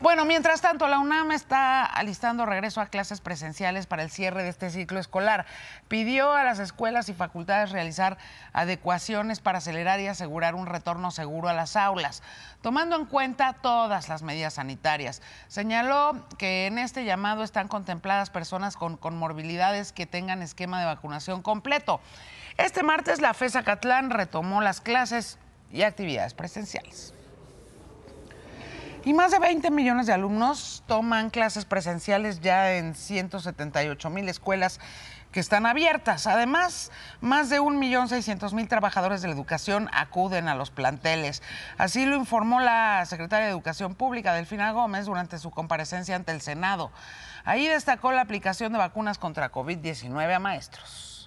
Bueno, mientras tanto, la UNAM está alistando regreso a clases presenciales para el cierre de este ciclo escolar. Pidió a las escuelas y facultades realizar adecuaciones para acelerar y asegurar un retorno seguro a las aulas, tomando en cuenta todas las medidas sanitarias. Señaló que en este llamado están contempladas personas con, con morbilidades que tengan esquema de vacunación completo. Este martes la FESA Catlán retomó las clases y actividades presenciales. Y más de 20 millones de alumnos toman clases presenciales ya en 178 mil escuelas que están abiertas. Además, más de 1.600.000 trabajadores de la educación acuden a los planteles. Así lo informó la secretaria de Educación Pública, Delfina Gómez, durante su comparecencia ante el Senado. Ahí destacó la aplicación de vacunas contra COVID-19 a maestros.